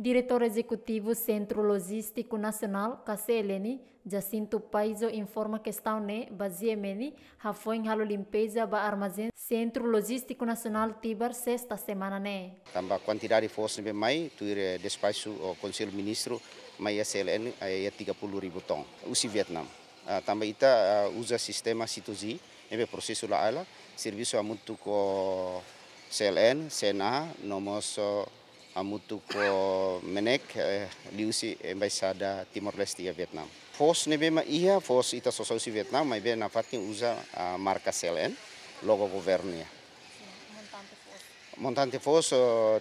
Diretor Executivo Centro Logístico Nacional, KCLN, Jacinto Paizo, informa que estão ne baziemeni hafoin halo limpeza ba armazém Centro Logístico Nacional tibar sexta semana ne. Tamba quantidade força bem mai, tuire despacho é é o Conselho Ministro, mai SLN é 30 ribu ton, usi Vietnam. Uh, tamba ita uh, usa sistema situzi, o processo la ala, serviço a muito com CLN, Sena, nomoso Amutu ko menek eh, diusi embaisada Timor Leste ya Vietnam. Fos ni bema iya force ita sosok si Vietnam mai be na fatin uza ah, marka selen logo governia. Montante fosse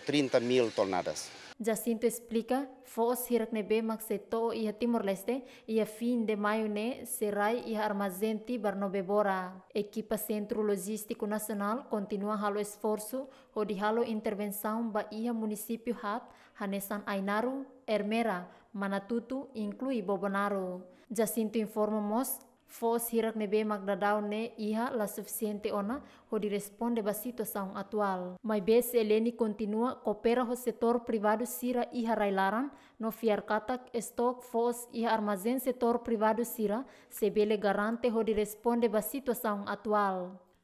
30 mil toneladas. Jacinto explica, FOS Hiraknebe Maxeto e Timor-Leste e a fim de maio ne serai e armazém Barnobebora. Equipa Centro Logístico Nacional continua halo esforço o de halo intervenção Bahia Município Hat, Hanesan Ainaru, Ermera, Manatutu, inclui Bobonaro. Jacinto informa-mos fos hirak ne be mak dadau ne iha la suficiente ona ho di responde basito saung atual. Mai be se leni kontinua kopera ho setor privado sira iha railaran no fiar katak estok fos iha armazen setor privado sira se bele garante ho di responde basito saung atual.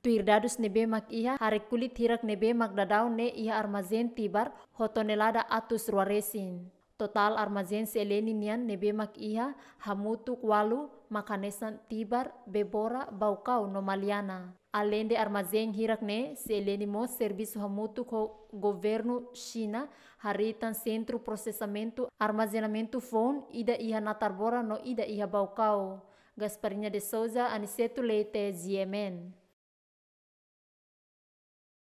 Tuir dadus nebe mak iha hari kulit hirak nebe mak dadau ne iha armazen tibar hotonelada atus ruaresin. Total seleni elenian nebe mak iha hamutuk walu makanesan tibar bebora baukau nomaliana. Alende armazen hirak ne seleni mo serviço hamutuk ho governo China haritan centro processamento armazenamento fon ida iha natarbora no ida iha baukau. Gasparinha de Souza, Aniceto Leite, Ziemen.